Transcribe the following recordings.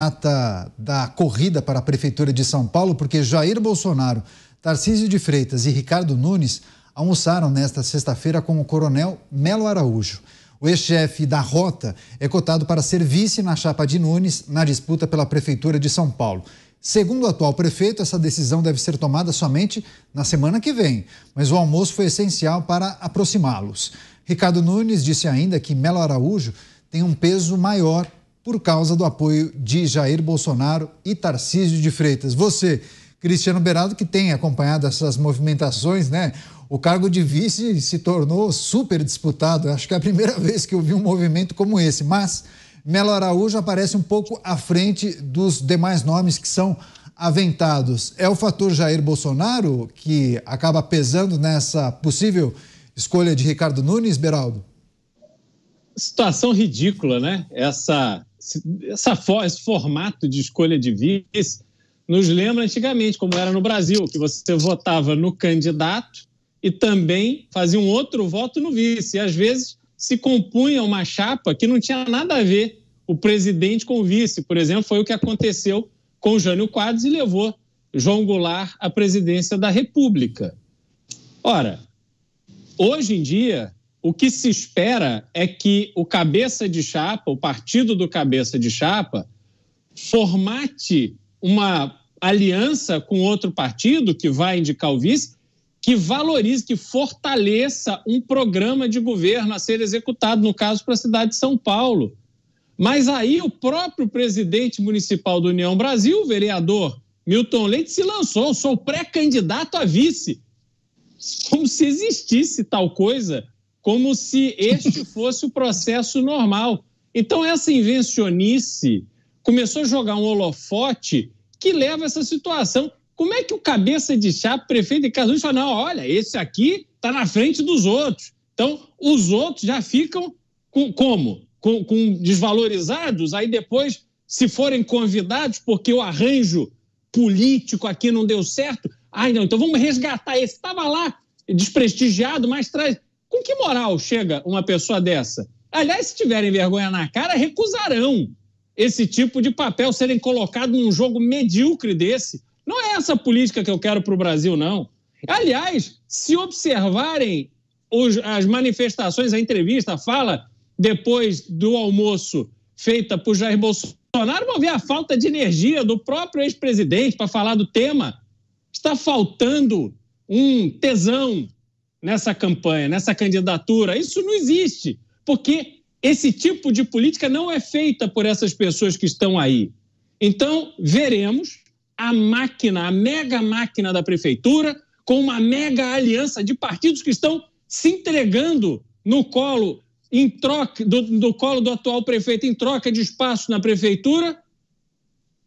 data da corrida para a Prefeitura de São Paulo, porque Jair Bolsonaro, Tarcísio de Freitas e Ricardo Nunes almoçaram nesta sexta-feira com o coronel Melo Araújo. O ex-chefe da Rota é cotado para ser vice na chapa de Nunes na disputa pela Prefeitura de São Paulo. Segundo o atual prefeito, essa decisão deve ser tomada somente na semana que vem, mas o almoço foi essencial para aproximá-los. Ricardo Nunes disse ainda que Melo Araújo tem um peso maior por causa do apoio de Jair Bolsonaro e Tarcísio de Freitas. Você, Cristiano Beraldo, que tem acompanhado essas movimentações, né? O cargo de vice se tornou super disputado. Acho que é a primeira vez que eu vi um movimento como esse. Mas Melo Araújo aparece um pouco à frente dos demais nomes que são aventados. É o fator Jair Bolsonaro que acaba pesando nessa possível escolha de Ricardo Nunes, Beraldo? Situação ridícula, né? Essa essa, esse formato de escolha de vice nos lembra antigamente, como era no Brasil, que você votava no candidato e também fazia um outro voto no vice. E às vezes se compunha uma chapa que não tinha nada a ver o presidente com o vice. Por exemplo, foi o que aconteceu com o Jânio Quadros e levou João Goulart à presidência da República. Ora, hoje em dia, o que se espera é que o cabeça de chapa, o partido do cabeça de chapa, formate uma aliança com outro partido que vai indicar o vice, que valorize, que fortaleça um programa de governo a ser executado, no caso, para a cidade de São Paulo. Mas aí o próprio presidente municipal do União Brasil, o vereador Milton Leite, se lançou: sou pré-candidato a vice. Como se existisse tal coisa como se este fosse o processo normal. Então, essa invencionice começou a jogar um holofote que leva a essa situação. Como é que o cabeça de chá, prefeito de Casuíris, fala, não, olha, esse aqui está na frente dos outros. Então, os outros já ficam com, como? Com, com desvalorizados, aí depois, se forem convidados, porque o arranjo político aqui não deu certo, ai não, então vamos resgatar esse, estava lá, desprestigiado, mas traz com que moral chega uma pessoa dessa? Aliás, se tiverem vergonha na cara, recusarão esse tipo de papel serem colocado num jogo medíocre desse. Não é essa política que eu quero para o Brasil, não. Aliás, se observarem os, as manifestações, a entrevista, a fala depois do almoço feita por Jair Bolsonaro, vão ver a falta de energia do próprio ex-presidente para falar do tema. Está faltando um tesão, nessa campanha, nessa candidatura. Isso não existe, porque esse tipo de política não é feita por essas pessoas que estão aí. Então, veremos a máquina, a mega máquina da prefeitura, com uma mega aliança de partidos que estão se entregando no colo em troca do, do colo do atual prefeito em troca de espaço na prefeitura,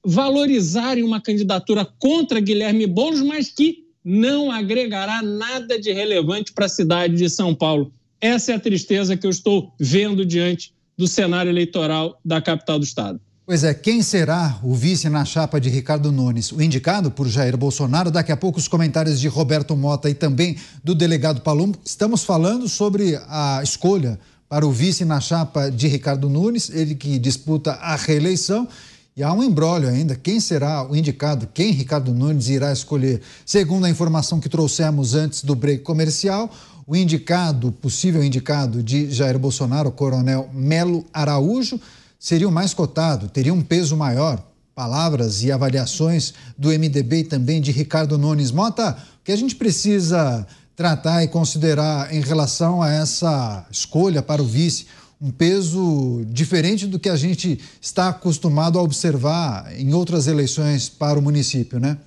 valorizarem uma candidatura contra Guilherme Boulos, mas que não agregará nada de relevante para a cidade de São Paulo. Essa é a tristeza que eu estou vendo diante do cenário eleitoral da capital do estado. Pois é, quem será o vice na chapa de Ricardo Nunes? O indicado por Jair Bolsonaro. Daqui a pouco, os comentários de Roberto Mota e também do delegado Palumbo. Estamos falando sobre a escolha para o vice na chapa de Ricardo Nunes, ele que disputa a reeleição. E há um embrólio ainda. Quem será o indicado? Quem Ricardo Nunes irá escolher? Segundo a informação que trouxemos antes do break comercial, o indicado, possível indicado de Jair Bolsonaro, o coronel Melo Araújo, seria o mais cotado, teria um peso maior. Palavras e avaliações do MDB e também de Ricardo Nunes. Mota, o que a gente precisa tratar e considerar em relação a essa escolha para o vice? um peso diferente do que a gente está acostumado a observar em outras eleições para o município, né?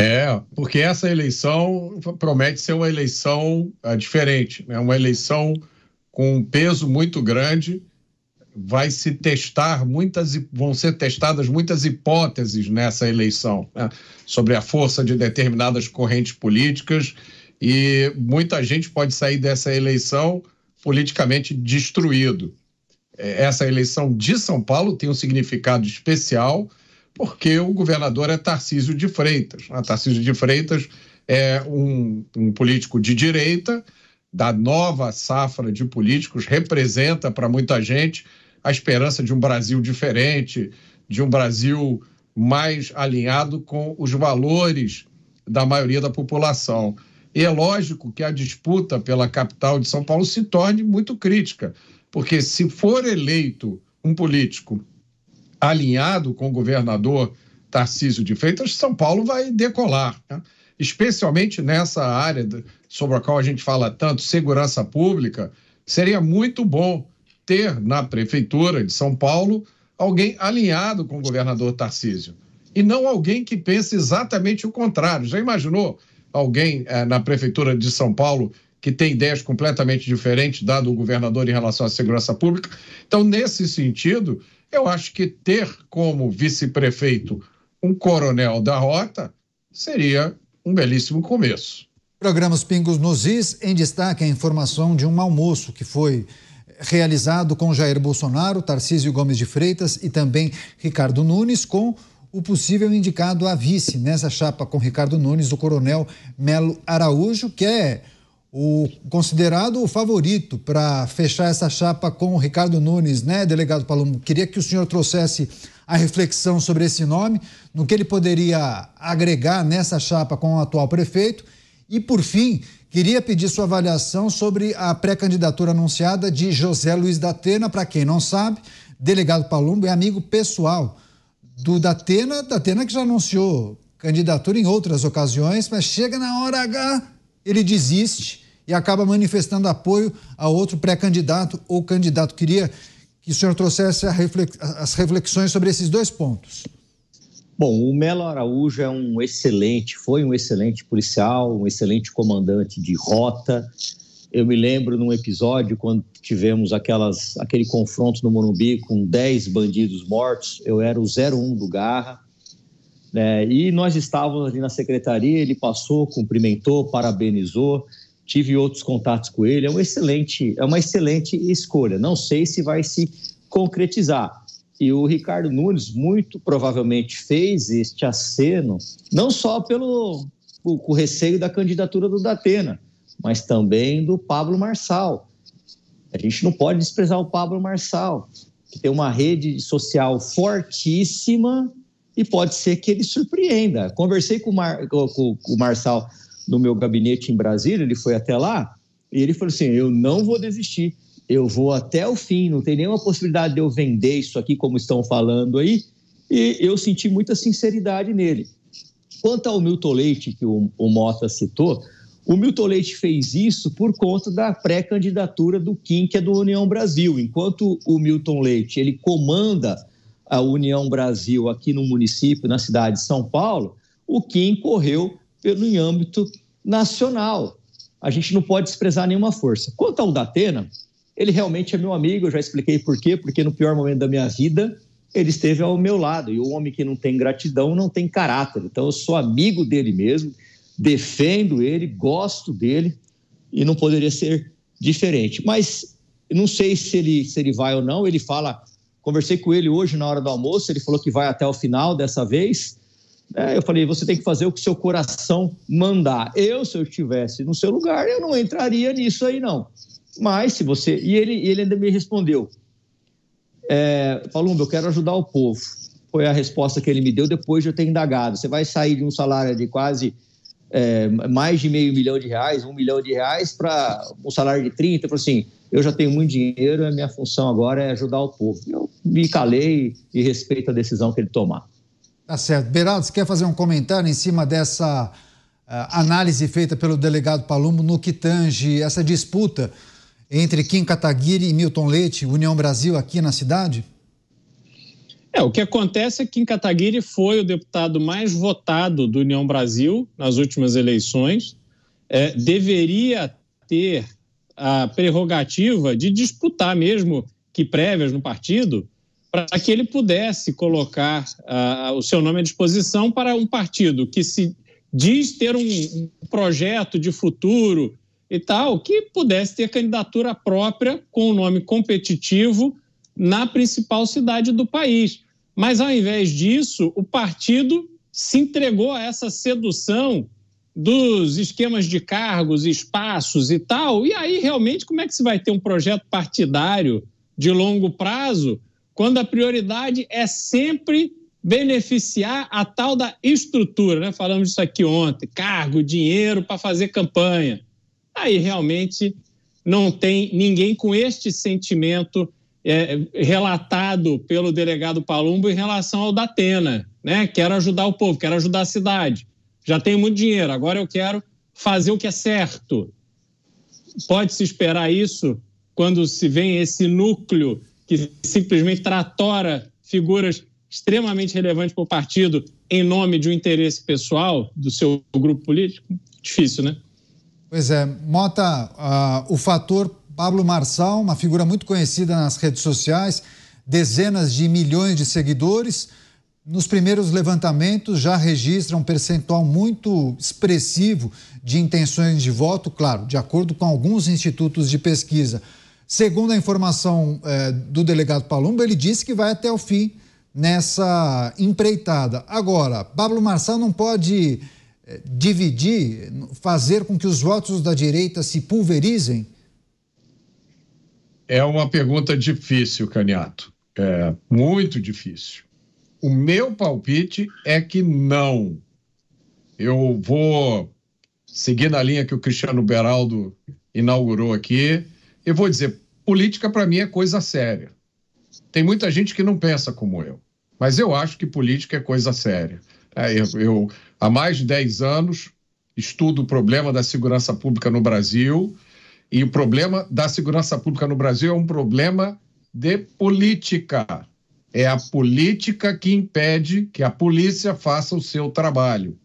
É, porque essa eleição promete ser uma eleição ah, diferente, né? uma eleição com um peso muito grande. Vai se testar muitas, vão ser testadas muitas hipóteses nessa eleição né? sobre a força de determinadas correntes políticas e muita gente pode sair dessa eleição politicamente destruído. É, essa eleição de São Paulo tem um significado especial porque o governador é Tarcísio de Freitas. A ah, Tarcísio de Freitas é um, um político de direita, da nova safra de políticos, representa para muita gente a esperança de um Brasil diferente, de um Brasil mais alinhado com os valores da maioria da população. E é lógico que a disputa pela capital de São Paulo se torne muito crítica, porque se for eleito um político alinhado com o governador Tarcísio de Freitas, São Paulo vai decolar, né? especialmente nessa área sobre a qual a gente fala tanto, segurança pública. Seria muito bom ter na prefeitura de São Paulo alguém alinhado com o governador Tarcísio e não alguém que pense exatamente o contrário. Já imaginou alguém eh, na Prefeitura de São Paulo que tem ideias completamente diferentes dado o governador em relação à segurança pública. Então, nesse sentido, eu acho que ter como vice-prefeito um coronel da rota seria um belíssimo começo. Programas Pingos nos Is, em destaque a informação de um almoço que foi realizado com Jair Bolsonaro, Tarcísio Gomes de Freitas e também Ricardo Nunes, com o possível indicado a vice nessa chapa com Ricardo Nunes, o coronel Melo Araújo, que é o considerado o favorito para fechar essa chapa com o Ricardo Nunes, né, delegado Palumbo Queria que o senhor trouxesse a reflexão sobre esse nome, no que ele poderia agregar nessa chapa com o atual prefeito. E, por fim, queria pedir sua avaliação sobre a pré-candidatura anunciada de José Luiz da Atena, para quem não sabe, delegado Palumbo é amigo pessoal do Datena, Datena que já anunciou candidatura em outras ocasiões, mas chega na hora H, ele desiste e acaba manifestando apoio a outro pré-candidato ou candidato. Queria que o senhor trouxesse as reflexões sobre esses dois pontos. Bom, o Melo Araújo é um excelente, foi um excelente policial, um excelente comandante de rota, eu me lembro num episódio quando tivemos aquelas, aquele confronto no Morumbi com 10 bandidos mortos. Eu era o 01 do Garra. Né? E nós estávamos ali na secretaria. Ele passou, cumprimentou, parabenizou. Tive outros contatos com ele. É, um excelente, é uma excelente escolha. Não sei se vai se concretizar. E o Ricardo Nunes, muito provavelmente, fez este aceno, não só pelo o, o receio da candidatura do Datena, mas também do Pablo Marçal. A gente não pode desprezar o Pablo Marçal, que tem uma rede social fortíssima e pode ser que ele surpreenda. Conversei com o, Mar, com o Marçal no meu gabinete em Brasília, ele foi até lá, e ele falou assim: Eu não vou desistir, eu vou até o fim, não tem nenhuma possibilidade de eu vender isso aqui, como estão falando aí. E eu senti muita sinceridade nele. Quanto ao Milton Leite, que o, o Mota citou, o Milton Leite fez isso por conta da pré-candidatura do Kim, que é do União Brasil. Enquanto o Milton Leite ele comanda a União Brasil aqui no município, na cidade de São Paulo, o Kim correu pelo em âmbito nacional. A gente não pode desprezar nenhuma força. Quanto ao Datena, ele realmente é meu amigo, eu já expliquei por quê, porque no pior momento da minha vida ele esteve ao meu lado. E o homem que não tem gratidão não tem caráter. Então eu sou amigo dele mesmo defendo ele, gosto dele e não poderia ser diferente. Mas não sei se ele, se ele vai ou não. Ele fala, conversei com ele hoje na hora do almoço, ele falou que vai até o final dessa vez. É, eu falei, você tem que fazer o que seu coração mandar. Eu, se eu estivesse no seu lugar, eu não entraria nisso aí, não. Mas se você. E ele, ele ainda me respondeu: é, eu quero ajudar o povo. Foi a resposta que ele me deu depois de eu ter indagado. Você vai sair de um salário de quase é, mais de meio milhão de reais, um milhão de reais para um salário de 30, eu falei assim, eu já tenho muito dinheiro, a minha função agora é ajudar o povo. Eu me calei e respeito a decisão que ele tomar. Tá certo. Beraldo, você quer fazer um comentário em cima dessa uh, análise feita pelo delegado Palumbo no que tange essa disputa entre Kim Kataguiri e Milton Leite, União Brasil aqui na cidade? É, o que acontece é que em Kataguiri foi o deputado mais votado do União Brasil nas últimas eleições. É, deveria ter a prerrogativa de disputar mesmo que prévias no partido para que ele pudesse colocar uh, o seu nome à disposição para um partido que se diz ter um projeto de futuro e tal, que pudesse ter candidatura própria com um nome competitivo na principal cidade do país. Mas, ao invés disso, o partido se entregou a essa sedução dos esquemas de cargos, espaços e tal. E aí, realmente, como é que se vai ter um projeto partidário de longo prazo quando a prioridade é sempre beneficiar a tal da estrutura, né? Falamos disso aqui ontem, cargo, dinheiro para fazer campanha. Aí realmente não tem ninguém com este sentimento é, relatado pelo delegado Palumbo em relação ao da Atena, né? Quero ajudar o povo, quero ajudar a cidade. Já tenho muito dinheiro, agora eu quero fazer o que é certo. Pode-se esperar isso quando se vem esse núcleo que simplesmente tratora figuras extremamente relevantes para o partido em nome de um interesse pessoal do seu grupo político? Difícil, né? Pois é. Mota, uh, o fator Pablo Marçal, uma figura muito conhecida nas redes sociais, dezenas de milhões de seguidores. Nos primeiros levantamentos já registra um percentual muito expressivo de intenções de voto, claro, de acordo com alguns institutos de pesquisa. Segundo a informação eh, do delegado Palumbo, ele disse que vai até o fim nessa empreitada. Agora, Pablo Marçal não pode eh, dividir, fazer com que os votos da direita se pulverizem é uma pergunta difícil, Caniato. É muito difícil. O meu palpite é que não. Eu vou seguir na linha que o Cristiano Beraldo inaugurou aqui e vou dizer: política para mim é coisa séria. Tem muita gente que não pensa como eu, mas eu acho que política é coisa séria. É, eu, eu há mais de 10 anos estudo o problema da segurança pública no Brasil e o problema da segurança pública no Brasil é um problema de política. É a política que impede que a polícia faça o seu trabalho.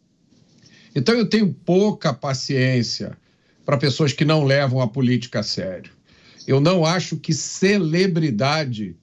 Então eu tenho pouca paciência para pessoas que não levam a política a sério. Eu não acho que celebridade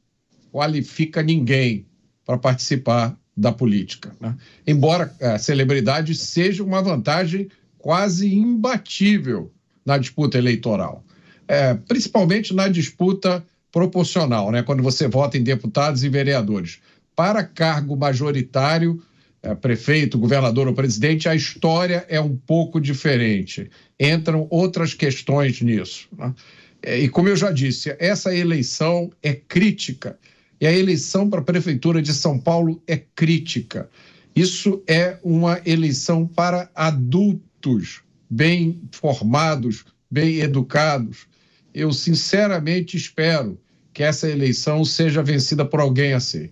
qualifica ninguém para participar da política. Né? Embora a eh, celebridade seja uma vantagem quase imbatível na disputa eleitoral. É, principalmente na disputa proporcional, né? quando você vota em deputados e vereadores. Para cargo majoritário, é, prefeito, governador ou presidente, a história é um pouco diferente. Entram outras questões nisso. Né? É, e como eu já disse, essa eleição é crítica. E a eleição para a Prefeitura de São Paulo é crítica. Isso é uma eleição para adultos, bem formados, bem educados. Eu sinceramente espero que essa eleição seja vencida por alguém assim.